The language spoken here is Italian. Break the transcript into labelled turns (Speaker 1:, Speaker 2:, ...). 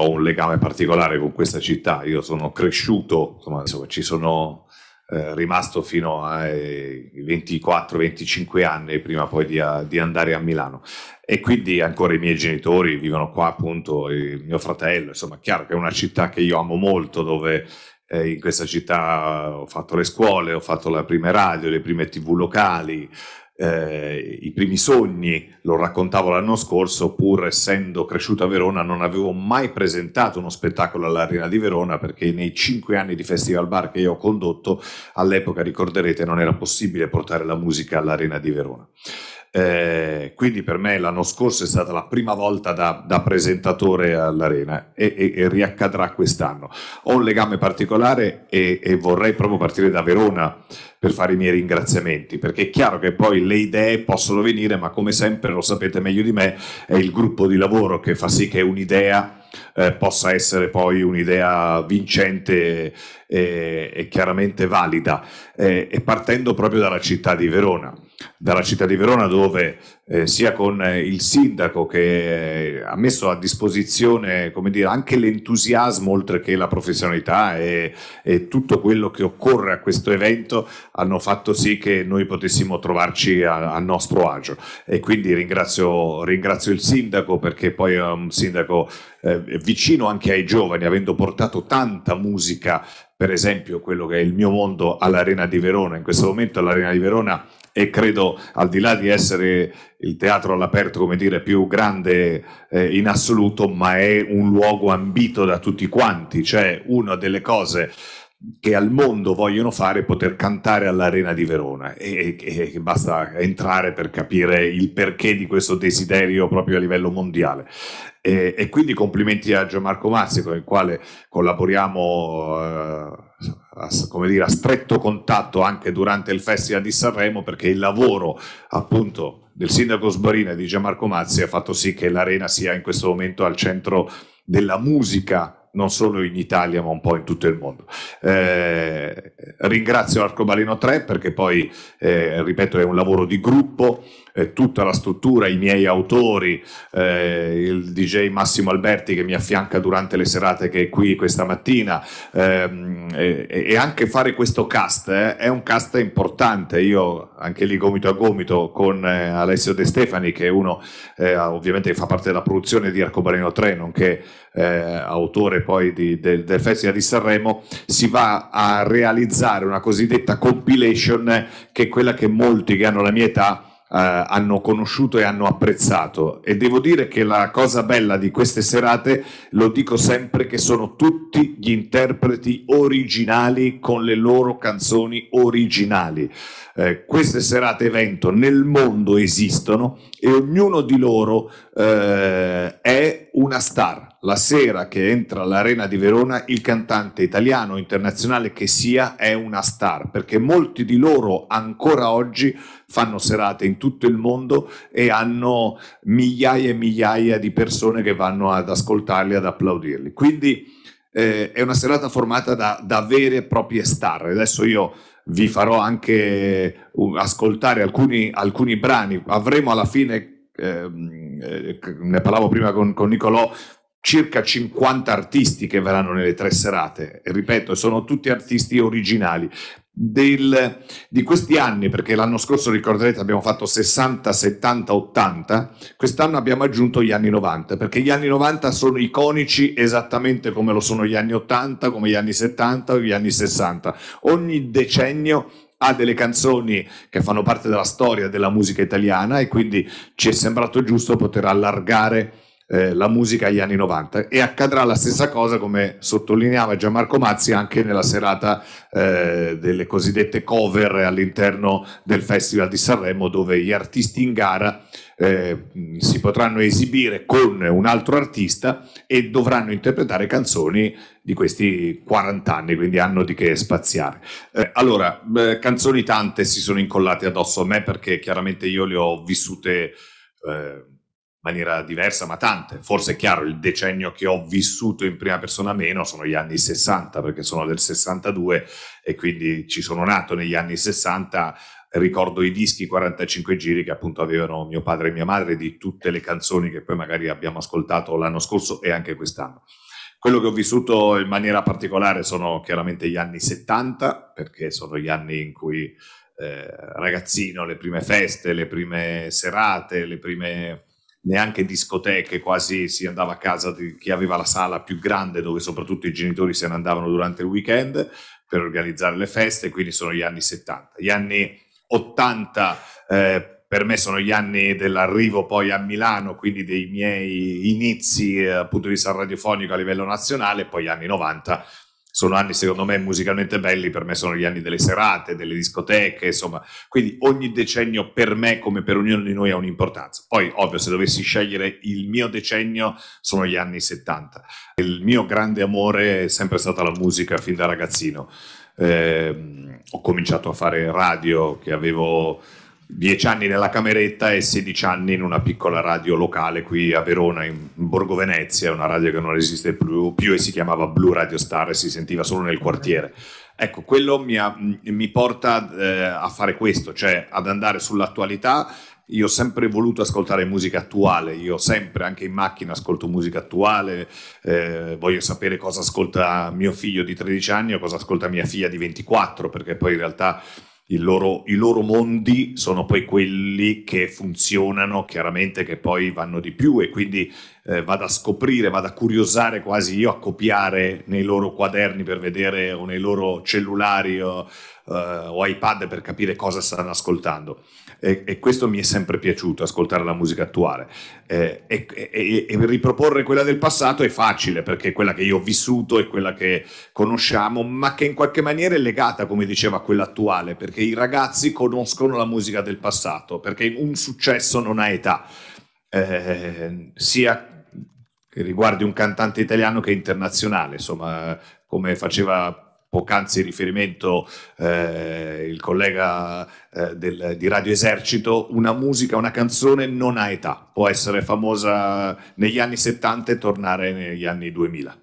Speaker 1: ho un legame particolare con questa città, io sono cresciuto, insomma, insomma ci sono eh, rimasto fino ai 24-25 anni prima poi di, a, di, andare a Milano e quindi ancora i miei genitori vivono qua appunto, il mio fratello, insomma chiaro che è una città che io amo molto dove eh, in questa città ho fatto le scuole, ho fatto la prima radio, le prime tv locali, eh, i primi sogni, lo raccontavo l'anno scorso, pur essendo cresciuto a Verona non avevo mai presentato uno spettacolo all'Arena di Verona perché nei cinque anni di Festival Bar che io ho condotto all'epoca ricorderete non era possibile portare la musica all'Arena di Verona. Eh, quindi per me l'anno scorso è stata la prima volta da, da presentatore all'Arena e, e, e, riaccadrà quest'anno. Ho un legame particolare e, e, vorrei proprio partire da Verona per fare i miei ringraziamenti, perché è chiaro che poi le idee possono venire, ma come sempre lo sapete meglio di me, è il gruppo di lavoro che fa sì che un'idea eh, possa essere poi un'idea vincente eh, e, chiaramente valida, eh, e partendo proprio dalla città di Verona dalla città di Verona dove eh, sia con eh, il sindaco che eh, ha messo a disposizione dire, anche l'entusiasmo oltre che la professionalità e, e, tutto quello che occorre a questo evento hanno fatto sì che noi potessimo trovarci a, a nostro agio e quindi ringrazio, ringrazio, il sindaco perché poi è un sindaco eh, vicino anche ai giovani avendo portato tanta musica per esempio quello che è il mio mondo all'Arena di Verona. In questo momento all'Arena di Verona e credo al di là di essere il teatro all'aperto come dire più grande eh, in assoluto ma è un luogo ambito da tutti quanti cioè una delle cose che al mondo vogliono fare poter cantare all'Arena di Verona e, e, e, basta entrare per capire il perché di questo desiderio proprio a livello mondiale. E, e quindi complimenti a Gianmarco Mazzi con il quale collaboriamo eh, come dire, a stretto contatto anche durante il Festival di Sanremo perché il lavoro appunto del sindaco Sbarina e di Gianmarco Mazzi ha fatto sì che l'arena sia in questo momento al centro della musica non solo in Italia ma un po' in tutto il mondo. Eh, ringrazio Arcobaleno 3 perché poi, eh, ripeto, è un lavoro di gruppo, eh, tutta la struttura, i miei autori, eh, il DJ Massimo Alberti che mi affianca durante le serate che è qui questa mattina ehm, e, e, anche fare questo cast eh, è un cast importante. Io anche lì gomito a gomito con eh, Alessio De Stefani che è uno ovviamente che fa parte della produzione di Arcobaleno 3, nonché eh, autore poi di, del, del Festival di Sanremo, si va a realizzare una cosiddetta compilation che è quella che molti che hanno la mia età Uh, hanno conosciuto e hanno apprezzato e devo dire che la cosa bella di queste serate lo dico sempre che sono tutti gli interpreti originali con le loro canzoni originali uh, queste serate evento nel mondo esistono e ognuno di loro uh, è una star la sera che entra all'Arena di Verona, il cantante italiano, internazionale che sia, è una star, perché molti di loro ancora oggi fanno serate in tutto il mondo e hanno migliaia e migliaia di persone che vanno ad ascoltarli, ad applaudirli. Quindi eh, è una serata formata da, da vere e proprie star. Adesso io vi farò anche uh, ascoltare alcuni, alcuni brani. Avremo alla fine ehm, eh, ne parlavo prima con, con Nicolò, circa 50 artisti che verranno nelle tre serate, ripeto, sono tutti artisti originali. Del, di questi anni, perché l'anno scorso ricorderete abbiamo fatto 60, 70, 80, quest'anno abbiamo aggiunto gli anni 90, perché gli anni 90 sono iconici esattamente come lo sono gli anni 80, come gli anni 70 o gli anni 60. Ogni decennio ha delle canzoni che fanno parte della storia della musica italiana e quindi ci è sembrato giusto poter allargare eh, la musica agli anni 90 e accadrà la stessa cosa come sottolineava Gianmarco Mazzi anche nella serata eh, delle cosiddette cover all'interno del Festival di Sanremo dove gli artisti in gara eh, si potranno esibire con un altro artista e dovranno interpretare canzoni di questi 40 anni, quindi hanno di che spaziare. Eh, allora, canzoni tante si sono incollate addosso a me perché chiaramente io le ho vissute eh, maniera diversa, ma tante. Forse è chiaro, il decennio che ho vissuto in prima persona meno sono gli anni 60, perché sono del 62 e quindi ci sono nato negli anni 60. Ricordo i dischi 45 giri che appunto avevano mio padre e mia madre di tutte le canzoni che poi magari abbiamo ascoltato l'anno scorso e anche quest'anno. Quello che ho vissuto in maniera particolare sono chiaramente gli anni 70, perché sono gli anni in cui eh, ragazzino, le prime feste, le prime serate, le prime neanche discoteche, quasi si andava a casa di chi aveva la sala più grande dove soprattutto i genitori se ne andavano durante il weekend per organizzare le feste, quindi sono gli anni 70. Gli anni 80 eh, per me sono gli anni dell'arrivo poi a Milano, quindi dei miei inizi eh, dal punto di vista radiofonico a livello nazionale, poi gli anni 90 sono anni secondo me musicalmente belli, per me sono gli anni delle serate, delle discoteche, insomma, quindi ogni decennio per me come per ognuno di noi ha un'importanza. Poi ovvio se dovessi scegliere il mio decennio sono gli anni 70. Il mio grande amore è sempre stata la musica fin da ragazzino. Eh, ho cominciato a fare radio che avevo 10 anni nella cameretta e 16 anni in una piccola radio locale qui a Verona, in Borgo Venezia, una radio che non esiste più, più e si chiamava Blue Radio Star e si sentiva solo nel quartiere. Ecco, quello mi, ha, mi porta eh, a fare questo, cioè ad andare sull'attualità. Io ho sempre voluto ascoltare musica attuale, io sempre anche in macchina ascolto musica attuale, eh, voglio sapere cosa ascolta mio figlio di 13 anni o cosa ascolta mia figlia di 24, perché poi in realtà loro, i loro mondi sono poi quelli che funzionano chiaramente, che poi vanno di più e quindi eh, vado a scoprire, vado a curiosare quasi io a copiare nei loro quaderni per vedere o nei loro cellulari o, eh, o iPad per capire cosa stanno ascoltando. E, e, questo mi è sempre piaciuto, ascoltare la musica attuale. Eh, e, e, e, riproporre quella del passato è facile perché è quella che io ho vissuto e quella che conosciamo, ma che in qualche maniera è legata, come dicevo, a quella attuale, perché i ragazzi conoscono la musica del passato, perché un successo non ha età. Eh, sia riguardi un cantante italiano che è internazionale, insomma, come faceva poc'anzi riferimento eh, il collega eh, del, di Radio Esercito, una musica, una canzone non ha età, può essere famosa negli anni 70 e tornare negli anni 2000.